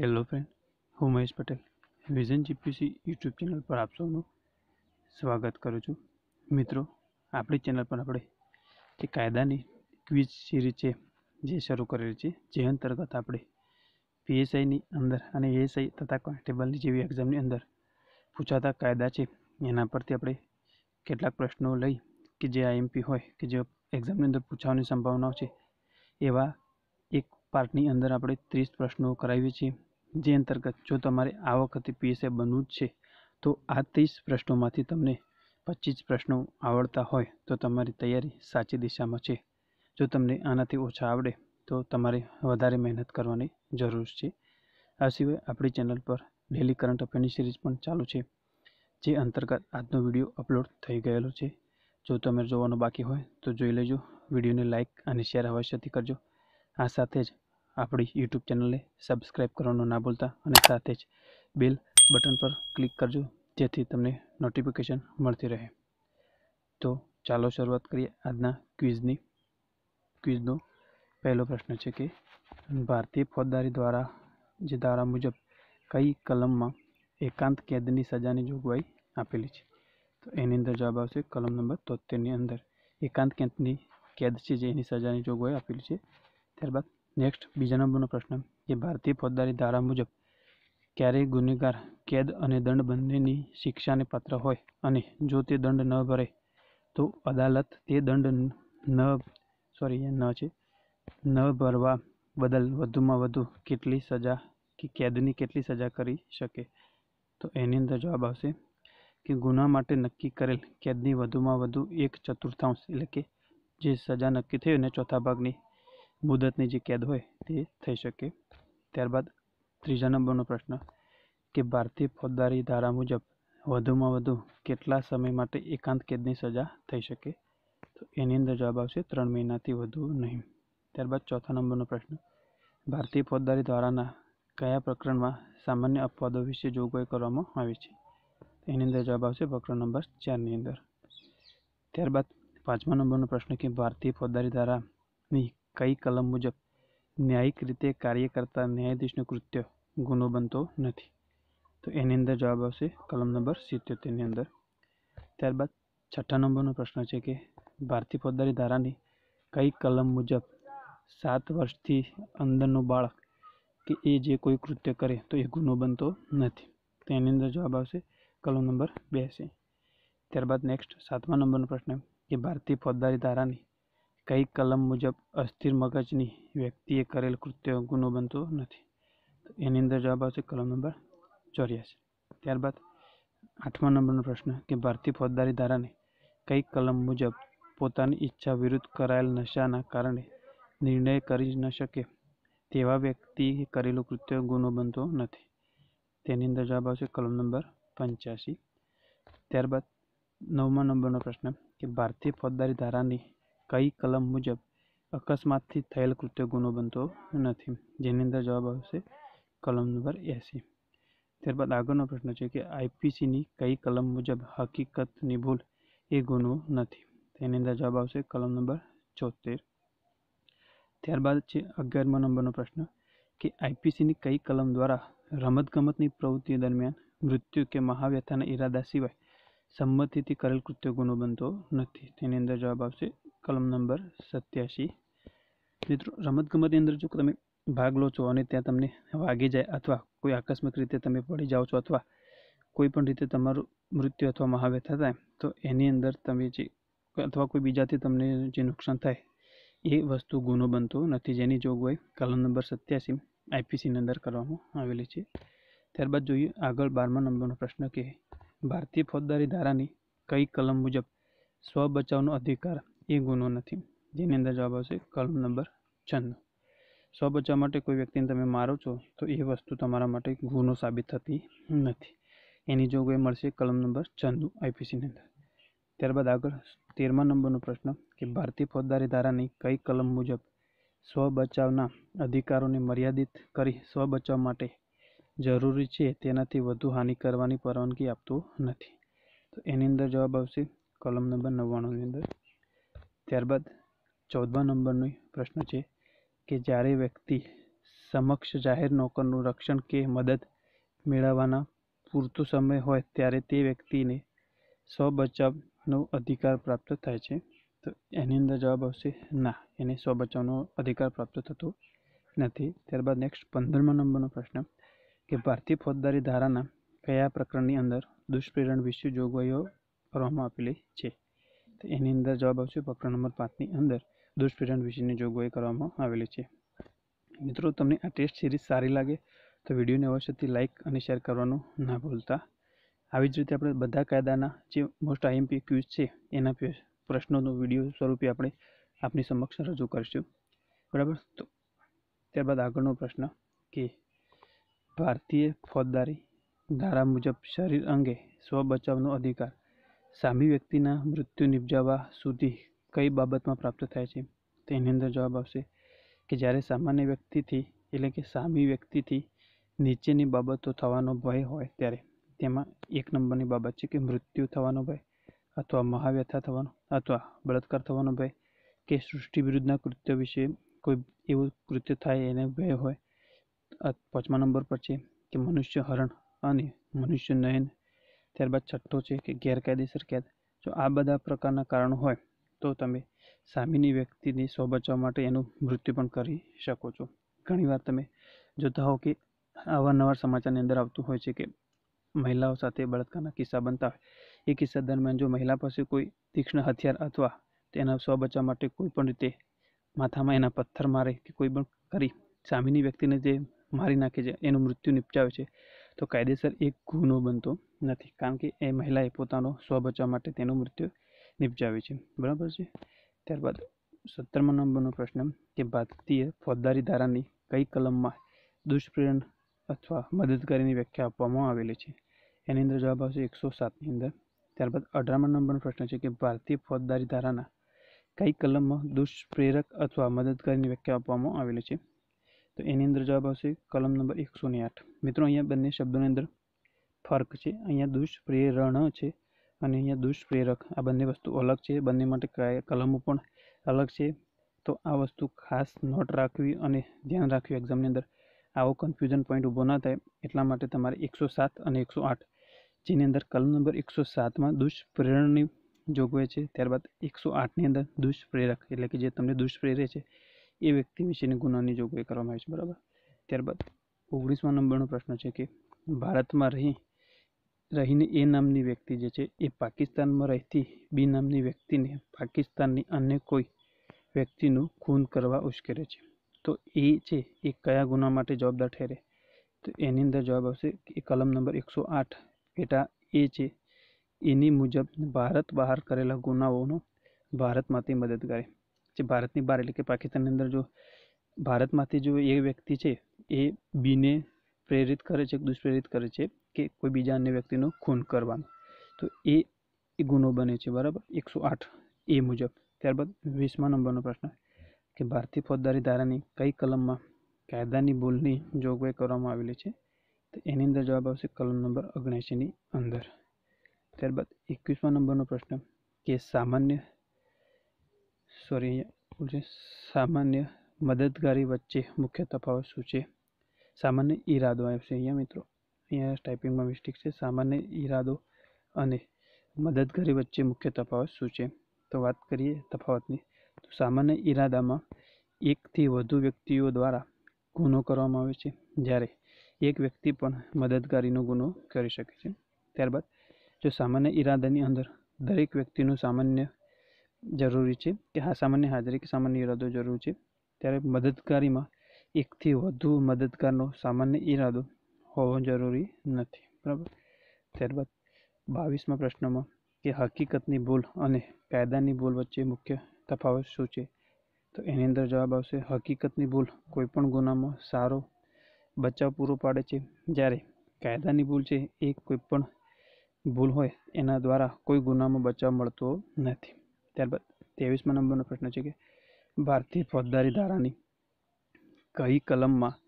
Hello friend હું Mahesh Patel vision GPC YouTube channel પર આપ સૌનું સ્વાગત કરું છું મિત્રો આપણી ચેનલ પર આપણે જે કાયદાની ક્વિઝ સિરીઝ છે જે શરૂ કરેલી છે જે અંતર્ગત આપણે પીએસઆઈની અંદર અને એએસઆઈ તથા કોન્સ્ટેબલની જેવી એક્ઝામની અંદર પૂછાતા કાયદા છે એના પરથી આપણે કેટલાક પ્રશ્નો લઈ કે જે આઈએમપી હોય કે જે એક્ઝામની અંદર પૂછવાની સંભાવનાઓ છે એવા એક પાર્ટની અંદર આપણે ત્રીસ પ્રશ્નો કરાવીએ છીએ જે અંતર્ગત જો તમારે આ વખતે પીએસઆઈ બનવું જ છે તો આ ત્રીસ પ્રશ્નોમાંથી તમને પચીસ પ્રશ્નો આવડતા હોય તો તમારી તૈયારી સાચી દિશામાં છે જો તમને આનાથી ઓછા આવડે તો તમારે વધારે મહેનત કરવાની જરૂર છે આ સિવાય આપણી ચેનલ પર ડેલી કરંટ અફેરની સિરીઝ પણ ચાલુ છે જે અંતર્ગત આજનો વિડીયો અપલોડ થઈ ગયેલો છે જો તમે જોવાનો બાકી હોય તો જોઈ લેજો વિડીયોને લાઇક અને શેર અવશ્યથી કરજો આ સાથે જ આપણી યુટ્યુબ ચેનલને સબસ્ક્રાઈબ કરવાનું ના ભૂલતા અને સાથે જ બેલ બટન પર ક્લિક કરજો જેથી તમને નોટિફિકેશન મળતી રહે તો ચાલો શરૂઆત કરીએ આજના ક્વિઝની ક્વિઝનો પહેલો પ્રશ્ન છે કે ભારતીય ફોજદારી દ્વારા જે ધારા મુજબ કઈ કલમમાં એકાંત કેદની સજાની જોગવાઈ આપેલી છે તો એની અંદર જવાબ આવશે કલમ નંબર તોતેરની અંદર એકાંત કેદની કેદ છે જે એની સજાની જોગવાઈ આપેલી છે ત્યારબાદ નેક્સ્ટ બીજા નંબરનો પ્રશ્ન કે ભારતીય ફોજદારી ધારા મુજબ ક્યારેય ગુનેગાર કેદ અને દંડ બંનેની શિક્ષાને પાત્ર હોય અને જો તે દંડ ન ભરે તો અદાલત તે દંડ ન સોરી ન છે ન ભરવા બદલ વધુમાં વધુ કેટલી સજા કે કેદની કેટલી સજા કરી શકે તો એની અંદર જવાબ આવશે કે ગુના માટે નક્કી કરેલ કેદની વધુમાં વધુ એક ચતુર્થાંશ એટલે કે જે સજા નક્કી થઈ અને ચોથા ભાગની મુદતની જે કેદ હોય તે થઈ શકે ત્યારબાદ ત્રીજા નંબરનો પ્રશ્ન કે ભારતીય ફોજદારી ધારા મુજબ વધુમાં વધુ કેટલા સમય માટે એકાંત કેદની સજા થઈ શકે તો એની અંદર જવાબ આવશે ત્રણ મહિનાથી વધુ નહીં ત્યારબાદ ચોથા નંબરનો પ્રશ્ન ભારતીય ફોજદારી દ્વારાના કયા પ્રકરણમાં સામાન્ય અપવાદો વિશે જોગવાઈ કરવામાં આવી છે એની અંદર જવાબ આવશે પ્રકરણ નંબર ચારની અંદર ત્યારબાદ પાંચમા નંબરનો પ્રશ્ન કે ભારતીય ફોજદારી ધારાની कई कलम मुजब न्यायिक रीते कार्य करता न्यायाधीश कृत्य गुनो बनते नहीं तो एनी अंदर जवाब आलम नंबर सीतेर अंदर त्यारबाद छठा तो तो नंबर प्रश्न है कि भारतीय फौजदारी धारा कई कलम मुजब सात वर्ष थी अंदर बाड़क कि ये कोई कृत्य करे तो ये गुनो बनते नहीं तो एनी अंदर जवाब आलम नंबर बेसी त्यारबाद नेक्स्ट सातमा नंबर प्रश्न है कि भारतीय फौजदारी धारा કઈ કલમ મુજબ અસ્થિર મગજની વ્યક્તિએ કરેલ કૃત્ય ગુનો બનતો નથી એની અંદર જવાબ આવશે કલમ નંબર ચોર્યાસી ત્યારબાદ આઠમા નંબરનો પ્રશ્ન કે ભારતીય ફોજદારી ધારાને કઈ કલમ મુજબ પોતાની ઈચ્છા વિરુદ્ધ કરાયેલ નશાના કારણે નિર્ણય કરી ન શકે તેવા વ્યક્તિએ કરેલું કૃત્ય ગુનો બનતો નથી તેની અંદર જવાબ આવશે કલમ નંબર પંચ્યાસી ત્યારબાદ નવમા નંબરનો પ્રશ્ન કે ભારતીય ફોજદારી ધારાની कई कलम मुझ अकस्मात से थैल कृत्य गुणों बनतो नहीं। देन अंदर जवाब આવશે कलम नंबर 80। ત્યારબાદ આગળનો પ્રશ્ન છે કે IPC ની કઈ कलम મુજબ હકીકત નિભુલ એ ગુનો નથી. તેના અંદર જવાબ આવશે कलम નંબર 74. ત્યારબાદ છે 11માં નંબરનો પ્રશ્ન કે IPC ની કઈ कलम દ્વારા રમદકમત ની પ્રવૃત્તિ દરમિયાન મૃત્યુ કે મહાવ્યથાના ઈરાદા સિવાય સંમતિથી કરેલ કૃત્ય ગુનો બનતો નથી. તેના અંદર જવાબ આવશે કલમ નંબર સત્યાસી મિત્રો રમતગમતની અંદર જો તમે ભાગ લો છો અને ત્યાં તમને વાગી જાય અથવા કોઈ આકસ્મિક રીતે તમે પડી જાઓ છો અથવા કોઈ પણ રીતે તમારું મૃત્યુ અથવા મહાવ્ય થતા તો એની અંદર તમે જે અથવા કોઈ બીજાથી તમને જે નુકસાન થાય એ વસ્તુ ગુનો બનતો નથી જેની જોગવાઈ કલમ નંબર સત્યાસી આઈપીસીની અંદર કરવામાં આવેલી છે ત્યારબાદ જોઈએ આગળ બારમા નંબરનો પ્રશ્ન કે ભારતીય ફોજદારી ધારાની કઈ કલમ મુજબ સ્વ બચાવનો અધિકાર એ ગુનો નથી જેની અંદર જવાબ આવશે કલમ નંબર છન્નું સ્વ બચાવવા માટે કોઈ વ્યક્તિને તમે મારો છો તો એ વસ્તુ તમારા માટે ગુનો સાબિત થતી નથી એની જોગવાઈ મળશે કલમ નંબર છન્નું આઈપીસીની અંદર ત્યારબાદ આગળ તેરમા નંબરનો પ્રશ્ન કે ભારતીય ફોજદારી ધારાની કઈ કલમ મુજબ સ્વ બચાવના અધિકારોને મર્યાદિત કરી સ્વ બચાવ માટે જરૂરી છે તેનાથી વધુ હાનિ કરવાની પરવાનગી આપતો નથી તો એની અંદર જવાબ આવશે કલમ નંબર નવ્વાણુંની અંદર ત્યારબાદ ચૌદમા નંબરનો પ્રશ્ન છે કે જ્યારે વ્યક્તિ સમક્ષ જાહેર નોકરનું રક્ષણ કે મદદ મેળવવાના પૂરતો સમય હોય ત્યારે તે વ્યક્તિને સ્વબચાવનો અધિકાર પ્રાપ્ત થાય છે તો એની અંદર જવાબ આવશે ના એને સ્વબચાવનો અધિકાર પ્રાપ્ત થતો નથી ત્યારબાદ નેક્સ્ટ પંદરમા નંબરનો પ્રશ્ન કે ભારતીય ફોજદારી ધારાના કયા પ્રકરણની અંદર દુષ્પ્રેરણ વિશે જોગવાઈઓ કરવામાં આપેલી છે એની અંદર જવાબ આવશે ફકરા નંબર પાંચની અંદર દુષ્પરિણામ વિશેની જોગવાઈ કરવામાં આવેલી છે મિત્રો તમને આ ટેસ્ટ સિરીઝ સારી લાગે તો વિડીયોને અવશ્યથી લાઇક અને શેર કરવાનું ના ભૂલતા આવી જ રીતે આપણે બધા કાયદાના જે મોસ્ટ આઈએમપી ક્વિઝ છે એના પ્રશ્નોનો વિડીયો સ્વરૂપે આપણે આપની સમક્ષ રજૂ કરીશું બરાબર તો ત્યારબાદ આગળનો પ્રશ્ન કે ભારતીય ફોજદારી ધારા મુજબ શરીર અંગે સ્વ બચાવનો અધિકાર સામી વ્યક્તિના મૃત્યુ નિપજાવવા સુધી કઈ બાબતમાં પ્રાપ્ત થાય છે તેની અંદર જવાબ આવશે કે જ્યારે સામાન્ય વ્યક્તિથી એટલે કે સામી વ્યક્તિથી નીચેની બાબતો થવાનો ભય હોય ત્યારે તેમાં એક નંબરની બાબત છે કે મૃત્યુ થવાનો ભય અથવા મહાવ્યથા થવાનો અથવા બળાત્કાર થવાનો ભય કે સૃષ્ટિ વિરુદ્ધના કૃત્ય વિશે કોઈ એવું કૃત્ય થાય એને ભય હોય પાંચમા નંબર પર છે કે મનુષ્ય હરણ અને મનુષ્ય નયન ત્યારબાદ છઠ્ઠો છે કે ગેરકાયદેસર કેદ જો આ બધા પ્રકારના કારણો હોય તો તમે સામેની વ્યક્તિને સ્વ બચાવવા માટે એનું મૃત્યુ પણ કરી શકો છો ઘણીવાર તમે જોતા હો કે અવારનવાર સમાચારની અંદર આવતું હોય છે કે મહિલાઓ સાથે બળાત્કારના કિસ્સા બનતા હોય એ કિસ્સા દરમિયાન જો મહિલા પાસે કોઈ તીક્ષ્ણ હથિયાર અથવા તેના સ્વ બચાવ માટે કોઈ પણ રીતે માથામાં એના પથ્થર મારે કે કોઈ પણ કરી સામેની વ્યક્તિને જે મારી નાખે છે એનું મૃત્યુ નિપજાવે છે તો કાયદેસર એક ગુનો બનતો નથી કારણ કે એ મહિલાએ પોતાનો સ્વ બચવા માટે તેનું મૃત્યુ નિપજાવ્યું છે બરાબર છે ત્યારબાદ સત્તરમા નંબરનો પ્રશ્ન કે ભારતીય ફોજદારી ધારાની કઈ કલમમાં દુષ્પ્રેરણ અથવા મદદગારીની વ્યાખ્યા આપવામાં આવેલી છે એની અંદર જવાબ આવશે એકસો સાતની અંદર ત્યારબાદ અઢારમા નંબરનો પ્રશ્ન છે કે ભારતીય ફોજદારી ધારાના કઈ કલમમાં દુષ્પ્રેરક અથવા મદદગારીની વ્યાખ્યા આપવામાં આવેલી છે તો એની અંદર જવાબ આવશે કલમ નંબર એકસો ને આઠ મિત્રો અહીંયા બંને શબ્દોની અંદર ફર્ક છે અહીંયા દુષ્પ્રેરણ છે અને અહીંયા દુષ્પ્રેરક આ બંને વસ્તુ અલગ છે બંને માટે કલમો પણ અલગ છે તો આ વસ્તુ ખાસ નોટ રાખવી અને ધ્યાન રાખવી એક્ઝામની અંદર આવો કન્ફ્યુઝન પોઈન્ટ ઊભો ના થાય એટલા માટે તમારે એકસો સાત અને એકસો આઠ જેની અંદર કલમ નંબર એકસો સાતમાં દુષ્પ્રેરણની જોગવાઈ છે ત્યારબાદ એકસો આઠની અંદર દુષ્પ્રેરક એટલે કે જે તમને દુષ્પ્રેરે છે એ વ્યક્તિ વિશેની ગુનાની જોગવાઈ કરવામાં આવી છે બરાબર ત્યારબાદ ઓગણીસમા નંબરનો પ્રશ્ન છે કે ભારતમાં રહી રહીને એ નામની વ્યક્તિ જે છે એ પાકિસ્તાનમાં રહેતી બી નામની વ્યક્તિને પાકિસ્તાનની અન્ય કોઈ વ્યક્તિનું ખૂન કરવા ઉશ્કેરે છે તો એ છે એ કયા ગુના માટે જવાબદાર ઠેરે તો એની અંદર જવાબ આવશે કે કલમ નંબર એકસો આઠ પેટા એ છે એની મુજબ ભારત બહાર કરેલા ગુનાઓનો ભારતમાંથી મદદગારી જે ભારતની બહાર એટલે કે પાકિસ્તાનની અંદર જો ભારતમાંથી જો એ વ્યક્તિ છે એ બીને પ્રેરિત કરે છે દુષ્પ્રેરિત કરે છે કે કોઈ બીજા અન્ય વ્યક્તિનું ખૂન કરવાનું તો એ ગુનો બને છે બરાબર એકસો આઠ એ મુજબ ત્યારબાદ વીસમા નંબરનો પ્રશ્ન કે ભારતીય ફોજદારી ધારાની કઈ કલમમાં કાયદાની ભૂલની જોગવાઈ કરવામાં આવેલી છે તો એની અંદર જવાબ આવશે કલમ નંબર ઓગણએંશીની અંદર ત્યારબાદ એકવીસમા નંબરનો પ્રશ્ન કે સામાન્ય સોરી અહીંયા સામાન્ય મદદગારી વચ્ચે મુખ્ય તફાવત શું છે સામાન્ય ઈરાદો આવશે અહીંયા મિત્રો અહીંયા ટાઈપિંગમાં મિસ્ટેક છે સામાન્ય ઈરાદો અને મદદગારી વચ્ચે મુખ્ય તફાવત શું છે તો વાત કરીએ તફાવતની તો સામાન્ય ઈરાદામાં એકથી વધુ વ્યક્તિઓ દ્વારા ગુનો કરવામાં આવે છે જ્યારે એક વ્યક્તિ પણ મદદગારીનો ગુનો કરી શકે છે ત્યારબાદ જો સામાન્ય ઈરાદાની અંદર દરેક વ્યક્તિનું સામાન્ય જરૂરી છે કે હા સામાન્ય હાજરી કે સામાન્ય ઇરાદો જરૂરી છે ત્યારે મદદકારીમાં એકથી વધુ મદદગારનો સામાન્ય ઇરાદો હોવો જરૂરી નથી બરાબર ત્યારબાદ બાવીસમાં પ્રશ્નમાં કે હકીકતની ભૂલ અને કાયદાની ભૂલ વચ્ચે મુખ્ય તફાવત શું છે તો એની અંદર જવાબ આવશે હકીકતની ભૂલ કોઈપણ ગુનામાં સારો બચાવ પૂરો પાડે છે જ્યારે કાયદાની ભૂલ છે એ કોઈપણ ભૂલ હોય એના દ્વારા કોઈ ગુનામાં બચાવ મળતો નથી ત્યારબાદ ત્રેવીસમાં નંબરનો પ્રશ્ન છે કે ભારતીય ફોજદારી ધારાની કઈ કલમમાં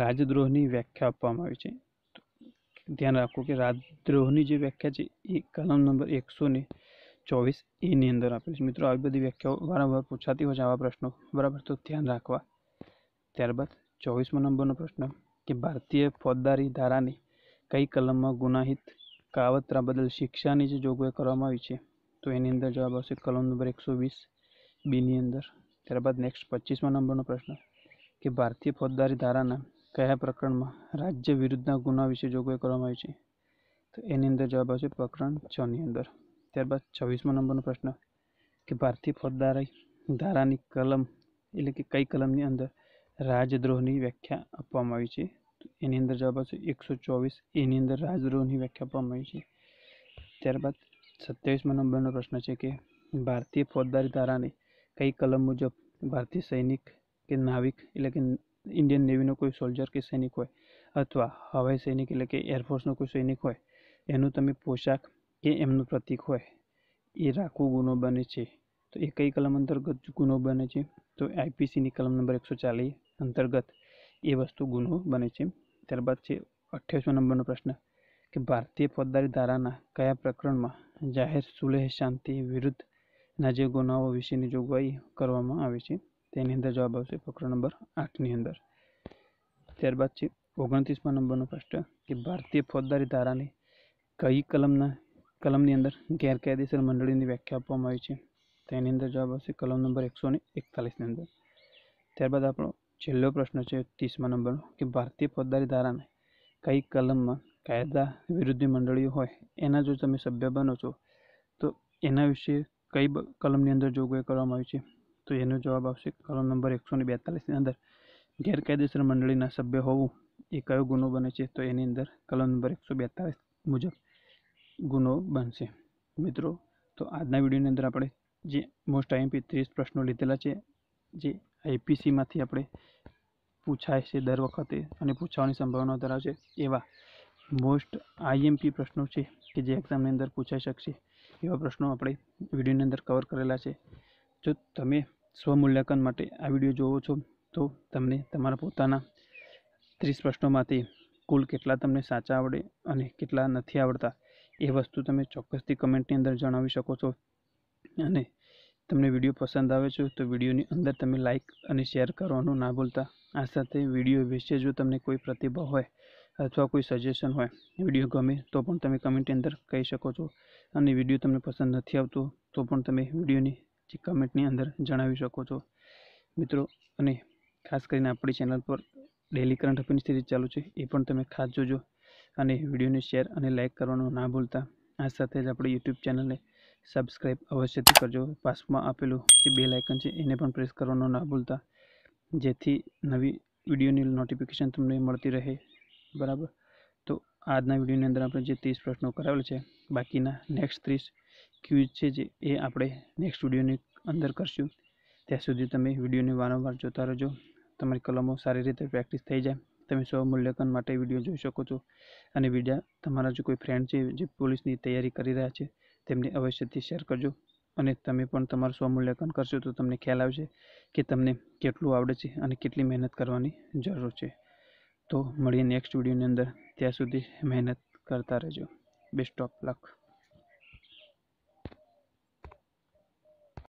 રાજદ્રોહની વ્યાખ્યા આપવામાં આવી છે ધ્યાન રાખો કે રાજદ્રોહની જે વ્યાખ્યા છે એ કલમ નંબર એકસો ને ચોવીસ એની અંદર આપેલી છે મિત્રો આવી બધી વ્યાખ્યાઓ વારંવાર પૂછાતી હોય છે આવા પ્રશ્નો બરાબર તો ધ્યાન રાખવા ત્યારબાદ ચોવીસમો નંબરનો પ્રશ્ન કે ભારતીય ફોજદારી ધારાની કઈ કલમમાં ગુનાહિત કાવતરા બદલ શિક્ષાની જે જોગવાઈ કરવામાં આવી છે તો એની અંદર જવાબ આવશે કલમ નંબર એકસો વીસ બીની અંદર ત્યારબાદ નેક્સ્ટ પચીસમા નંબરનો પ્રશ્ન કે ભારતીય ફોજદારી ધારાના કયા પ્રકરણમાં રાજ્ય વિરુદ્ધના ગુના વિશે જોગવાઈ કરવામાં આવી છે તો એની અંદર જવાબ આવશે પ્રકરણ છની અંદર ત્યારબાદ છવ્વીસમા નંબરનો પ્રશ્ન કે ભારતીય ફોજદારી ધારાની કલમ એટલે કે કઈ કલમની અંદર રાજદ્રોહની વ્યાખ્યા આપવામાં આવી છે તો એની અંદર જવાબ આવશે એકસો ચોવીસ એની અંદર રાજદ્રોહની વ્યાખ્યા આપવામાં આવી છે ત્યારબાદ સત્યાવીસમાં નંબરનો પ્રશ્ન છે કે ભારતીય ફોજદારી ધારાની કઈ કલમ મુજબ ભારતીય સૈનિક કે નાવિક એટલે કે ઇન્ડિયન નેવીનો કોઈ સોલ્જર કે સૈનિક હોય અથવા હવાઈ સૈનિક એટલે કે એરફોર્સનો કોઈ સૈનિક હોય એનું તમે પોશાક કે એમનું પ્રતિક હોય એ રાખવું ગુનો બને છે તો એ કઈ કલમ અંતર્ગત ગુનો બને છે તો આઈપીસીની કલમ નંબર એકસો ચાલીસ અંતર્ગત એ વસ્તુ ગુનો બને છે ત્યારબાદ છે અઠ્યાવીસમો નંબરનો પ્રશ્ન કે ભારતીય ફોજદારી ધારાના કયા પ્રકરણમાં જાહેર સુલેહ શાંતિ વિરુદ્ધ નાજે ગુનાઓ વિશેની જોગવાઈ કરવામાં આવી છે તેની અંદર જવાબ આવશે પ્રકરણ નંબર આઠની અંદર ત્યારબાદ છે ઓગણત્રીસમાં નંબરનો પ્રશ્ન કે ભારતીય ફોજદારી ધારાની કઈ કલમના કલમની અંદર ગેરકાયદેસર મંડળીની વ્યાખ્યા આપવામાં આવી છે તેની અંદર જવાબ આવશે કલમ નંબર એકસો ને એકતાલીસની અંદર ત્યારબાદ આપણો છેલ્લો પ્રશ્ન છે ત્રીસમાં નંબરનો કે ભારતીય ફોજદારી ધારાને કઈ કલમમાં કાયદા વિરોધી મંડળીઓ હોય એના જો તમે સભ્ય બનો છો તો એના વિશે કઈ કલમની અંદર જોગવાઈ કરવામાં આવી છે તો એનો જવાબ આવશે કલમ નંબર એકસો ને બેતાલીસની અંદર ગેરકાયદેસર મંડળીના સભ્ય હોવું એ કયો ગુનો બને છે તો એની અંદર કલમ નંબર એકસો બેતાલીસ મુજબ ગુનો બનશે મિત્રો તો આજના વિડીયોની અંદર આપણે જે મોસ્ટ આઈએમપી ત્રીસ પ્રશ્નો લીધેલા છે જે આઈપીસીમાંથી આપણે પૂછાય છે દર વખતે અને પૂછાવાની સંભાવના ધરાવે છે એવા મોસ્ટ આઈએમપી પ્રશ્નો છે કે જે એક્ઝામની અંદર પૂછાઈ શકશે એવા પ્રશ્નો આપણે વિડીયોની અંદર કવર કરેલા છે જો તમે સ્વમૂલ્યાંકન માટે આ વિડીયો જોવો છો તો તમને તમારા પોતાના ત્રીસ પ્રશ્નોમાંથી કુલ કેટલા તમને સાચા આવડે અને કેટલા નથી આવડતા એ વસ્તુ તમે ચોક્કસથી કમેન્ટની અંદર જણાવી શકો છો અને તમને વિડીયો પસંદ આવે છે તો વિડીયોની અંદર તમે લાઇક અને શેર કરવાનું ના ભૂલતા આ સાથે વિડીયો વિશે જો તમને કોઈ પ્રતિભા હોય અથવા કોઈ સજેશન હોય વિડીયો ગમે તો પણ તમે કમેન્ટની અંદર કહી શકો છો અને વિડીયો તમને પસંદ નથી આવતો તો પણ તમે વિડીયોની જે કમેન્ટની અંદર જણાવી શકો છો મિત્રો અને ખાસ કરીને આપણી ચેનલ પર ડેલી કરંટ અફેરની સ્થિતિ ચાલુ છે એ પણ તમે ખાસ જોજો અને વિડીયોને શેર અને લાઇક કરવાનું ના ભૂલતા આ સાથે જ આપણી યુટ્યુબ ચેનલને સબસ્ક્રાઈબ અવશ્યથી કરજો પાસમાં આપેલું જે બે લાયકન છે એને પણ પ્રેસ કરવાનું ના ભૂલતા જેથી નવી વિડીયોની નોટિફિકેશન તમને મળતી રહે બરાબર તો આજના વિડીયોની અંદર આપણે જે ત્રીસ પ્રશ્નો કરાવેલ છે બાકીના નેક્સ્ટ ત્રીસ ક્વિઝ છે જે એ આપણે નેક્સ્ટ વિડીયોની અંદર કરશું ત્યાં સુધી તમે વિડીયોને વારંવાર જોતા રહેજો તમારી કલમો સારી રીતે પ્રેક્ટિસ થઈ જાય તમે સ્વમૂલ્યાંકન માટે વિડીયો જોઈ શકો છો અને બીજા તમારા જે કોઈ ફ્રેન્ડ છે જે પોલીસની તૈયારી કરી રહ્યા છે તેમને અવશ્યથી શેર કરજો અને તમે પણ તમારું સ્વમૂલ્યાંકન કરશો તો તમને ખ્યાલ આવશે કે તમને કેટલું આવડે છે અને કેટલી મહેનત કરવાની જરૂર છે તો મળીએ નેક્સ્ટ વિડીયોની અંદર ત્યાં સુધી મહેનત કરતા રહેજો બેસ્ટ ઓફ લક